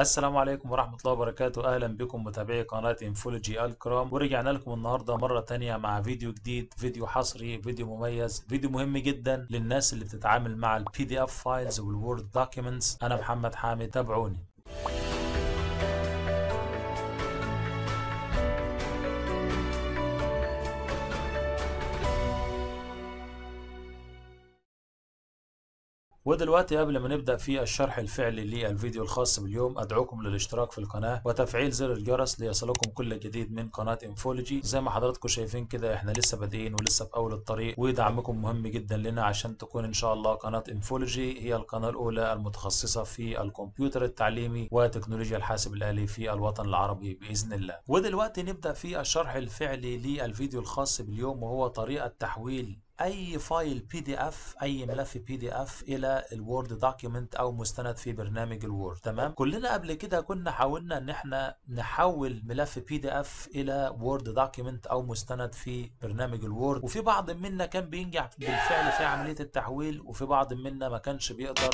السلام عليكم ورحمة الله وبركاته أهلا بكم متابعي قناة انفولوجي الكرام ورجعنا لكم النهاردة مرة تانية مع فيديو جديد فيديو حصري فيديو مميز فيديو مهم جدا للناس اللي بتتعامل مع البي دي اف فايلز والوورد documents أنا محمد حامد تابعوني ودلوقتي قبل ما نبدأ في الشرح الفعلي للفيديو الخاص باليوم أدعوكم للاشتراك في القناة وتفعيل زر الجرس ليصلكم كل جديد من قناة انفولوجي زي ما حضراتكم شايفين كده احنا لسه بادئين ولسه في أول الطريق ودعمكم مهم جدا لنا عشان تكون إن شاء الله قناة انفولوجي هي القناة الأولى المتخصصة في الكمبيوتر التعليمي وتكنولوجيا الحاسب الآلي في الوطن العربي بإذن الله ودلوقتي نبدأ في الشرح الفعلي للفيديو الخاص باليوم وهو طريقة تحويل اي فايل بي دي اف اي ملف بي دي اف الى الوورد دوكيومنت او مستند في برنامج الوورد تمام كلنا قبل كده كنا حاولنا ان احنا نحول ملف بي دي اف الى وورد دوكيومنت او مستند في برنامج الوورد وفي بعض منا كان بينجح بالفعل في عمليه التحويل وفي بعض منا ما كانش بيقدر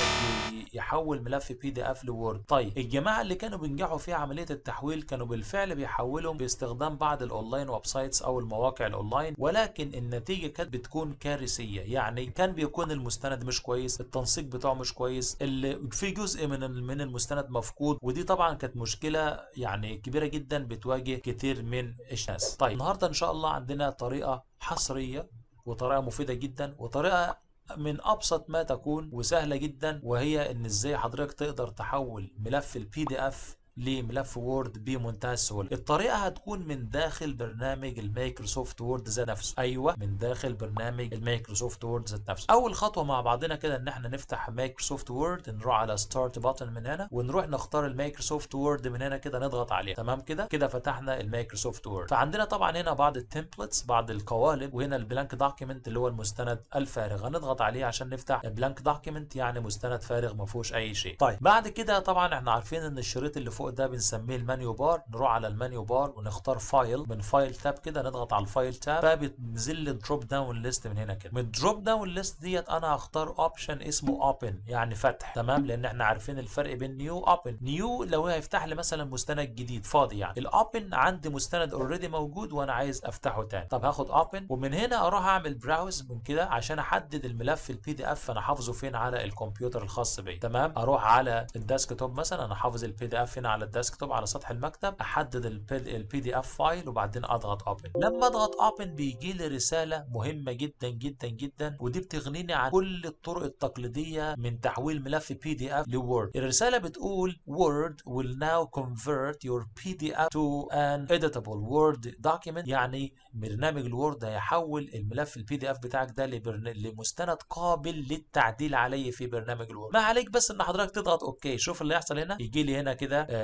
يحول ملف بي دي اف لوورد طيب الجماعه اللي كانوا بينجحوا في عمليه التحويل كانوا بالفعل بيحولهم باستخدام بعض الاونلاين ويب سايتس او المواقع الاونلاين ولكن النتيجه كانت بتكون كارثية يعني كان بيكون المستند مش كويس التنسيق بتاعه مش كويس اللي في جزء من من المستند مفقود ودي طبعا كانت مشكلة يعني كبيرة جدا بتواجه كتير من الناس طيب النهاردة ان شاء الله عندنا طريقة حصرية وطريقة مفيدة جدا وطريقة من ابسط ما تكون وسهله جدا وهي ان ازاي حضرتك تقدر تحول ملف البي دي اف لملف وورد بمنتهى السهولة الطريقة هتكون من داخل برنامج المايكروسوفت وورد ذات نفسه ايوه من داخل برنامج المايكروسوفت وورد ذات نفسه اول خطوة مع بعضنا كده ان احنا نفتح مايكروسوفت وورد نروح على ستارت باتن من هنا ونروح نختار المايكروسوفت وورد من هنا كده نضغط عليها تمام كده كده فتحنا المايكروسوفت وورد فعندنا طبعا هنا بعض التمبلتس بعض القوالب وهنا البلانك دوكيمنت اللي هو المستند الفارغ هنضغط عليه عشان نفتح بلانك دوكيمنت يعني مستند فارغ ما فيهوش اي شيء طيب بعد كده طبعا احنا عارفين ان الشريط اللي فوق فوق ده بنسميه المنيو بار نروح على المنيو بار ونختار فايل من فايل تاب كده نضغط على الفايل تاب فبتنزل لي الدروب داون ليست من هنا كده من الدروب داون ليست ديت انا هختار اوبشن اسمه اوبن يعني فتح تمام لان احنا عارفين الفرق بين نيو اوبن نيو لو هيفتح لي مثلا مستند جديد فاضي يعني الاوبن عندي مستند اوريدي موجود وانا عايز افتحه تاني طب هاخد اوبن ومن هنا اروح اعمل براوز من كده عشان احدد الملف البي دي اف انا حافظه فين على الكمبيوتر الخاص بي تمام اروح على الديسك توب مثلا انا حافظ البي دي اف هنا على على الديسكتوب على سطح المكتب احدد البي دي اف فايل وبعدين اضغط اوبن لما اضغط اوبن بيجي لي رساله مهمه جدا جدا جدا ودي بتغنيني عن كل الطرق التقليديه من تحويل ملف بي دي اف لوورد الرساله بتقول وورد will now convert your PDF to an editable Word document يعني برنامج الوورد هيحول الملف البي دي اف بتاعك ده لمستند قابل للتعديل عليه في برنامج الوورد ما عليك بس ان حضرتك تضغط اوكي شوف اللي هيحصل هنا يجي لي هنا كده آه،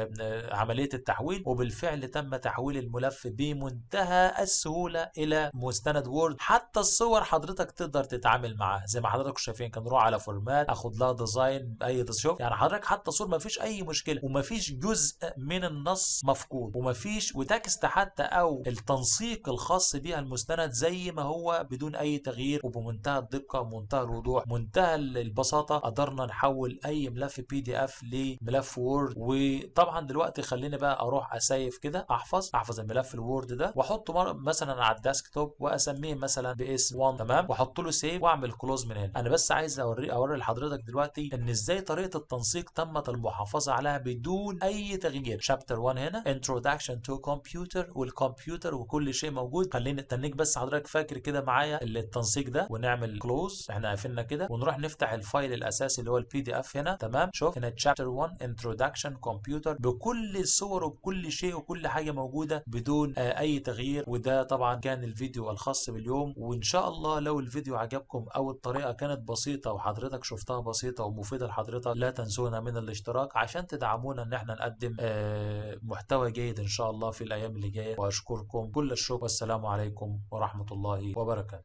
عملية التحويل وبالفعل تم تحويل الملف بمنتهى السهولة إلى مستند وورد حتى الصور حضرتك تقدر تتعامل معاها زي ما حضرتك شايفين كان نروح على فورمات اخد لها ديزاين باي شوف يعني حضرتك حتى صور ما فيش اي مشكله وما فيش جزء من النص مفقود وما فيش وتكست حتى او التنسيق الخاص بيها المستند زي ما هو بدون اي تغيير وبمنتهى الدقه منتهى الوضوح منتهى البساطه قدرنا نحول اي ملف بي دي اف لملف وورد وطبعا طبعا دلوقتي خليني بقى اروح اسيف كده احفظ احفظ الملف الوورد ده واحطه مثلا على الديسكتوب واسميه مثلا باسم 1 تمام واحط له سيف واعمل كلوز من هنا انا بس عايز اوري اوري لحضرتك دلوقتي ان ازاي طريقه التنسيق تمت المحافظه عليها بدون اي تغيير شابتر 1 هنا انتروداكشن تو كمبيوتر والكمبيوتر وكل شيء موجود خليني استنيك بس حضرتك فاكر كده معايا التنسيق ده ونعمل كلوز احنا قافلنا كده ونروح نفتح الفايل الاساسي اللي هو البي دي اف هنا تمام شوف هنا تشابتر 1 انتروداكشن كمبيوتر البلد بكل الصور وبكل شيء وكل حاجه موجوده بدون آه، اي تغيير وده طبعا كان الفيديو الخاص باليوم وان شاء الله لو الفيديو عجبكم او الطريقه كانت بسيطه وحضرتك شفتها بسيطه ومفيده لحضرتك لا تنسونا من الاشتراك عشان تدعمونا ان احنا نقدم آه، محتوى جيد ان شاء الله في الايام اللي جايه واشكركم كل الشكر والسلام عليكم ورحمه الله وبركاته